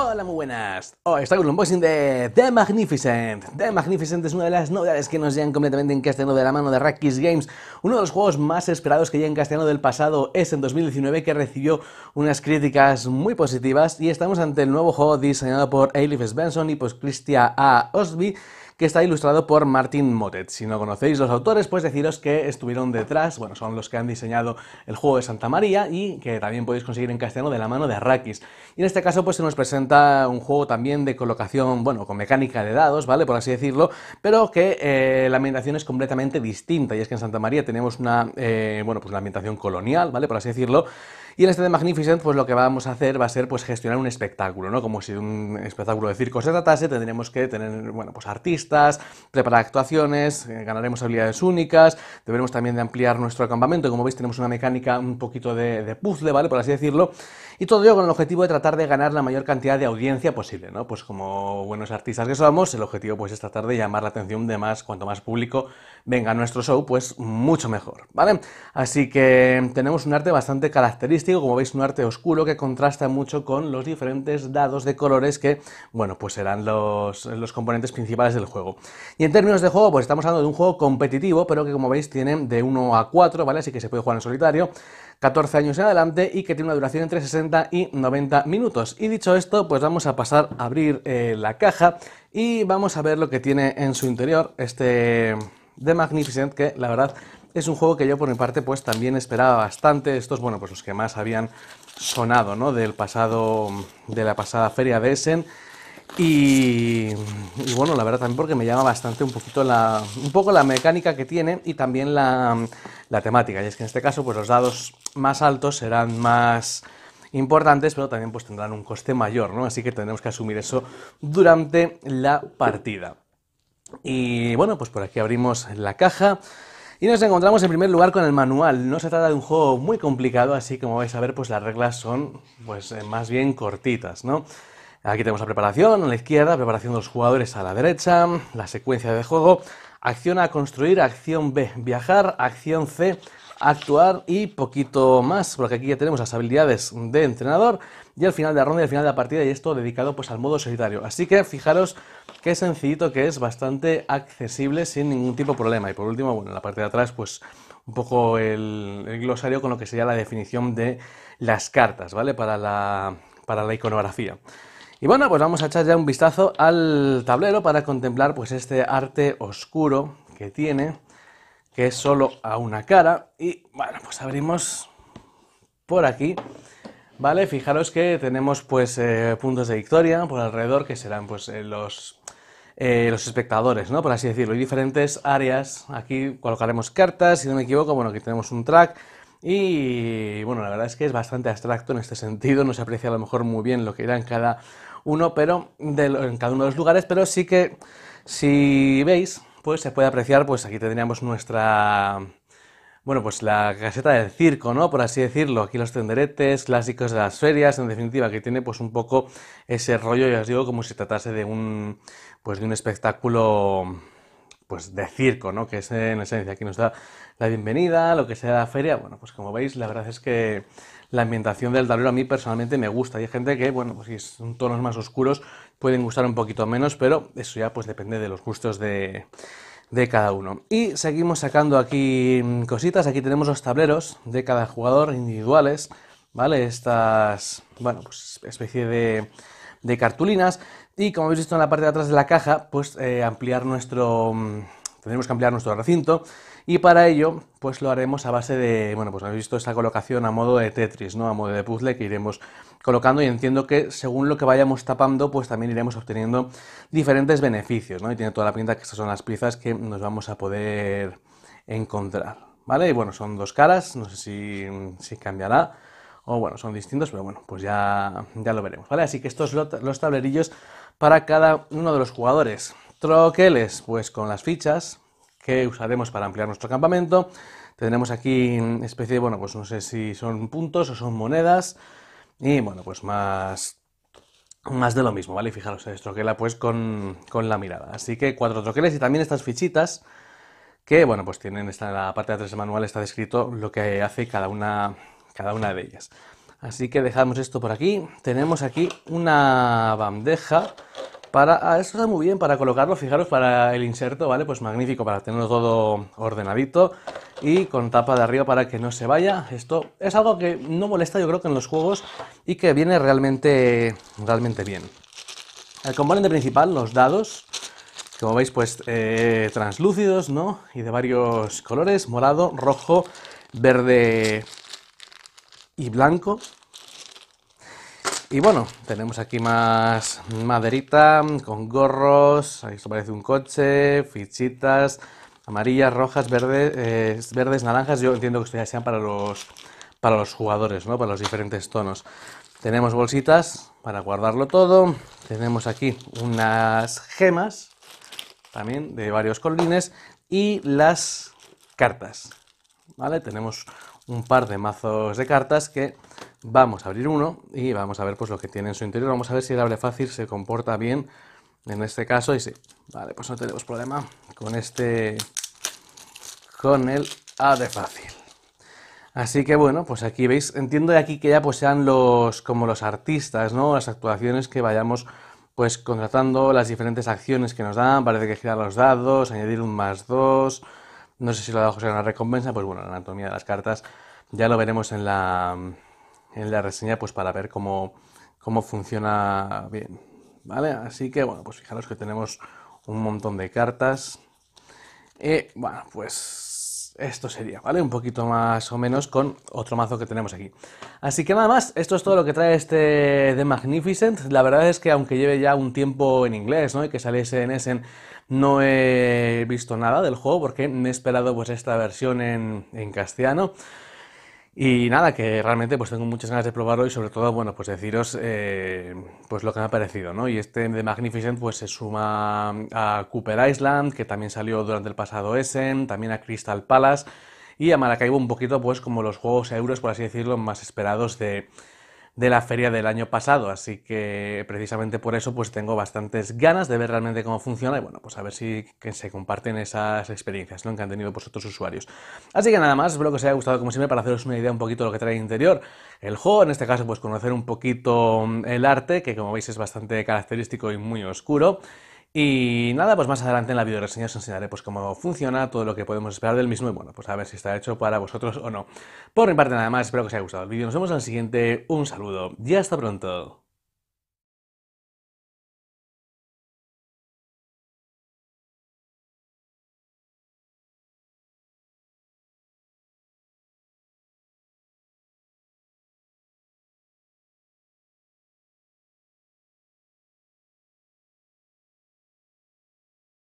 Hola, muy buenas. Hoy oh, estamos con un unboxing de The Magnificent. The Magnificent es una de las novedades que nos llegan completamente en castellano de la mano de Rackis Games, uno de los juegos más esperados que llegan en castellano del pasado es en 2019, que recibió unas críticas muy positivas y estamos ante el nuevo juego diseñado por Elif Svensson y pues Christia A. Osby que está ilustrado por Martin Motet. Si no conocéis los autores, pues deciros que estuvieron detrás, bueno, son los que han diseñado el juego de Santa María y que también podéis conseguir en castellano de la mano de Arrakis. Y en este caso, pues se nos presenta un juego también de colocación, bueno, con mecánica de dados, ¿vale? Por así decirlo, pero que eh, la ambientación es completamente distinta. Y es que en Santa María tenemos una, eh, bueno, pues una ambientación colonial, ¿vale? Por así decirlo y en este de Magnificent, pues lo que vamos a hacer va a ser pues gestionar un espectáculo, ¿no? Como si un espectáculo de circo se tratase, tendremos que tener, bueno, pues artistas, preparar actuaciones, eh, ganaremos habilidades únicas, deberemos también de ampliar nuestro campamento, como veis tenemos una mecánica un poquito de, de puzzle, ¿vale? Por así decirlo, y todo ello con el objetivo de tratar de ganar la mayor cantidad de audiencia posible, ¿no? Pues como buenos artistas que somos, el objetivo pues es tratar de llamar la atención de más, cuanto más público venga a nuestro show, pues mucho mejor, ¿vale? Así que tenemos un arte bastante característico como veis, un arte oscuro que contrasta mucho con los diferentes dados de colores que, bueno, pues serán los, componentes principales del juego. Y en términos de juego, pues estamos hablando de un juego competitivo, pero que como veis tiene de 1 a 4, ¿vale? Así que se puede jugar en solitario, 14 años en adelante y que tiene una duración entre 60 y 90 minutos. Y dicho esto, pues vamos a pasar a abrir eh, la caja y vamos a ver lo que tiene en su interior este de Magnificent, que la verdad es un juego que yo por mi parte pues también esperaba bastante, estos bueno pues los que más habían sonado ¿no? del pasado, de la pasada feria de Essen y, bueno, la verdad también porque me llama bastante un poquito la, un poco la mecánica que tiene y también la, la, temática. Y es que en este caso, pues los dados más altos serán más importantes, pero también pues tendrán un coste mayor, ¿no? Así que tendremos que asumir eso durante la partida. Y bueno, pues por aquí abrimos la caja. Y nos encontramos en primer lugar con el manual. No se trata de un juego muy complicado, así como vais a ver, pues las reglas son pues, eh, más bien cortitas, ¿no? Aquí tenemos la preparación a la izquierda, preparación de los jugadores a la derecha, la secuencia de juego, acción A construir, acción B viajar, acción C actuar y poquito más, porque aquí ya tenemos las habilidades de entrenador y al final de la ronda y al final de la partida y esto dedicado pues al modo solitario. Así que fijaros qué sencillito que es, bastante accesible sin ningún tipo de problema. Y por último, bueno, en la parte de atrás pues un poco el, glosario con lo que sería la definición de las cartas, ¿vale? Para la, para la iconografía. Y bueno, pues vamos a echar ya un vistazo al tablero para contemplar pues este arte oscuro que tiene que es solo a una cara. Y bueno, pues abrimos por aquí. Vale, fijaros que tenemos pues eh, puntos de victoria por alrededor que serán pues eh, los, eh, los espectadores, ¿no? Por así decirlo. Y diferentes áreas. Aquí colocaremos cartas, si no me equivoco, bueno, aquí tenemos un track. Y bueno, la verdad es que es bastante abstracto en este sentido, no se aprecia a lo mejor muy bien lo que irá en cada uno, pero en cada uno de los lugares, pero sí que si veis, pues se puede apreciar, pues aquí tendríamos nuestra, bueno, pues la caseta del circo, ¿no? Por así decirlo, aquí los tenderetes clásicos de las ferias, en definitiva, que tiene pues un poco ese rollo, ya os digo, como si tratase de un, pues de un espectáculo, pues de circo, ¿no? Que es en esencia, aquí nos da la bienvenida, lo que sea la feria, bueno, pues como veis, la verdad es que la ambientación del tablero a mí personalmente me gusta. Hay gente que, bueno, pues si son tonos más oscuros, pueden gustar un poquito menos, pero eso ya pues depende de los gustos de, de cada uno. Y seguimos sacando aquí mm, cositas, aquí tenemos los tableros de cada jugador individuales, ¿vale? Estas, bueno, pues especie de, de cartulinas. Y como habéis visto en la parte de atrás de la caja, pues eh, ampliar nuestro... Mm, tendremos que ampliar nuestro recinto y para ello, pues lo haremos a base de, bueno, pues habéis visto esta colocación a modo de Tetris, ¿no? A modo de puzzle que iremos colocando y entiendo que según lo que vayamos tapando, pues también iremos obteniendo diferentes beneficios, ¿no? Y tiene toda la pinta que estas son las piezas que nos vamos a poder encontrar, ¿vale? Y bueno, son dos caras, no sé si, cambiará o bueno, son distintos, pero bueno, pues ya, ya lo veremos, ¿vale? Así que estos los tablerillos para cada uno de los jugadores. Troqueles, pues con las fichas, que usaremos para ampliar nuestro campamento. tenemos aquí especie, bueno, pues no sé si son puntos o son monedas. Y bueno, pues más, más de lo mismo, ¿vale? fijaros, se destroquela pues con, la mirada. Así que cuatro troqueles y también estas fichitas que, bueno, pues tienen esta, en la parte de atrás del manual está descrito lo que hace cada una, cada una de ellas. Así que dejamos esto por aquí. Tenemos aquí una bandeja para, ah, esto está muy bien para colocarlo, fijaros, para el inserto, ¿vale? Pues magnífico, para tenerlo todo ordenadito y con tapa de arriba para que no se vaya. Esto es algo que no molesta, yo creo, que en los juegos y que viene realmente, realmente bien. El componente principal, los dados, como veis, pues eh, translúcidos, ¿no? Y de varios colores, morado, rojo, verde y blanco. Y bueno, tenemos aquí más maderita con gorros, esto parece un coche, fichitas amarillas, rojas, verdes, eh, verdes, naranjas. Yo entiendo que esto ya sean para los, para los jugadores, ¿no? Para los diferentes tonos. Tenemos bolsitas para guardarlo todo. Tenemos aquí unas gemas también de varios colines y las cartas. ¿Vale? Tenemos un par de mazos de cartas que Vamos a abrir uno y vamos a ver pues lo que tiene en su interior. Vamos a ver si el abre fácil se comporta bien en este caso. Y sí, vale, pues no tenemos problema con este, con el de fácil. Así que bueno, pues aquí veis, entiendo de aquí que ya pues sean los, como los artistas, ¿no? Las actuaciones que vayamos pues contratando las diferentes acciones que nos dan, parece que girar los dados, añadir un más dos, no sé si lo abajo José una recompensa, pues bueno, la anatomía de las cartas ya lo veremos en la, en la reseña pues para ver cómo, cómo funciona bien. ¿Vale? Así que bueno, pues fijaros que tenemos un montón de cartas. y bueno, pues esto sería, ¿vale? Un poquito más o menos con otro mazo que tenemos aquí. Así que nada más, esto es todo lo que trae este de Magnificent. La verdad es que aunque lleve ya un tiempo en inglés, ¿no? Y que saliese en Essen, no he visto nada del juego porque me he esperado pues esta versión en, en castellano. Y nada, que realmente pues tengo muchas ganas de probarlo y sobre todo, bueno, pues deciros eh, pues lo que me ha parecido, ¿no? Y este de Magnificent pues se suma a Cooper Island, que también salió durante el pasado Essen, también a Crystal Palace y a Maracaibo un poquito pues como los juegos euros, por así decirlo, más esperados de, de la feria del año pasado, así que precisamente por eso pues tengo bastantes ganas de ver realmente cómo funciona y bueno, pues a ver si se comparten esas experiencias ¿no? que han tenido pues otros usuarios. Así que nada más, espero que os haya gustado como siempre para haceros una idea un poquito de lo que trae el interior el juego, en este caso pues conocer un poquito mm, el arte, que como veis es bastante característico y muy oscuro, y nada, pues más adelante en la videoreseña os enseñaré pues cómo funciona, todo lo que podemos esperar del mismo y bueno, pues a ver si está hecho para vosotros o no. Por mi parte nada más, espero que os haya gustado el vídeo, nos vemos en el siguiente, un saludo y hasta pronto.